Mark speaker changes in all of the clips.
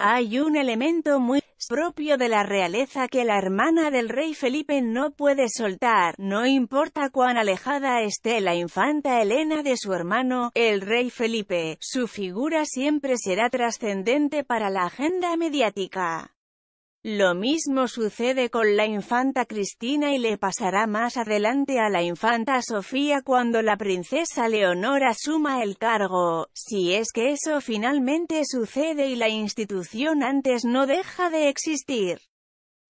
Speaker 1: Hay un elemento muy propio de la realeza que la hermana del rey Felipe no puede soltar, no importa cuán alejada esté la infanta Elena de su hermano, el rey Felipe, su figura siempre será trascendente para la agenda mediática. Lo mismo sucede con la infanta Cristina y le pasará más adelante a la infanta Sofía cuando la princesa Leonora asuma el cargo, si es que eso finalmente sucede y la institución antes no deja de existir.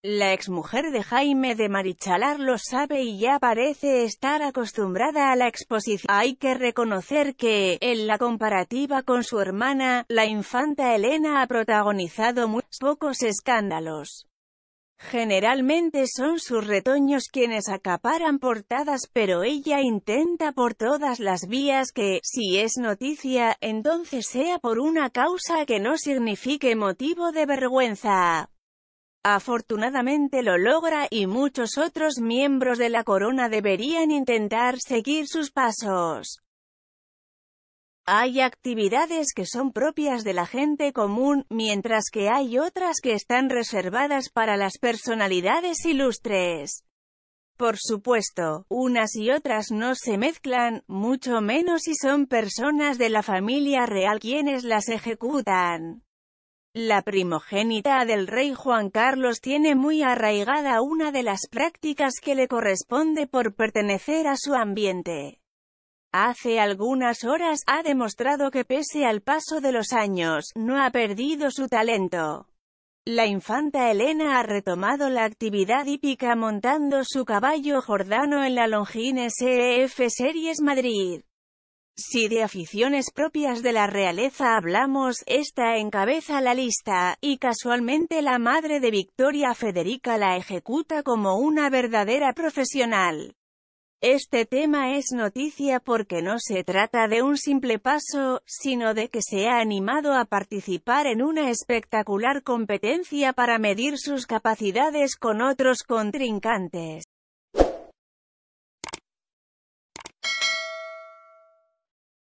Speaker 1: La exmujer de Jaime de Marichalar lo sabe y ya parece estar acostumbrada a la exposición. Hay que reconocer que, en la comparativa con su hermana, la infanta Elena ha protagonizado muy pocos escándalos. Generalmente son sus retoños quienes acaparan portadas pero ella intenta por todas las vías que, si es noticia, entonces sea por una causa que no signifique motivo de vergüenza. Afortunadamente lo logra y muchos otros miembros de la corona deberían intentar seguir sus pasos. Hay actividades que son propias de la gente común, mientras que hay otras que están reservadas para las personalidades ilustres. Por supuesto, unas y otras no se mezclan, mucho menos si son personas de la familia real quienes las ejecutan. La primogénita del rey Juan Carlos tiene muy arraigada una de las prácticas que le corresponde por pertenecer a su ambiente. Hace algunas horas, ha demostrado que pese al paso de los años, no ha perdido su talento. La infanta Elena ha retomado la actividad hípica montando su caballo jordano en la Longines EF Series Madrid. Si de aficiones propias de la realeza hablamos, esta encabeza la lista, y casualmente la madre de Victoria Federica la ejecuta como una verdadera profesional. Este tema es noticia porque no se trata de un simple paso, sino de que se ha animado a participar en una espectacular competencia para medir sus capacidades con otros contrincantes.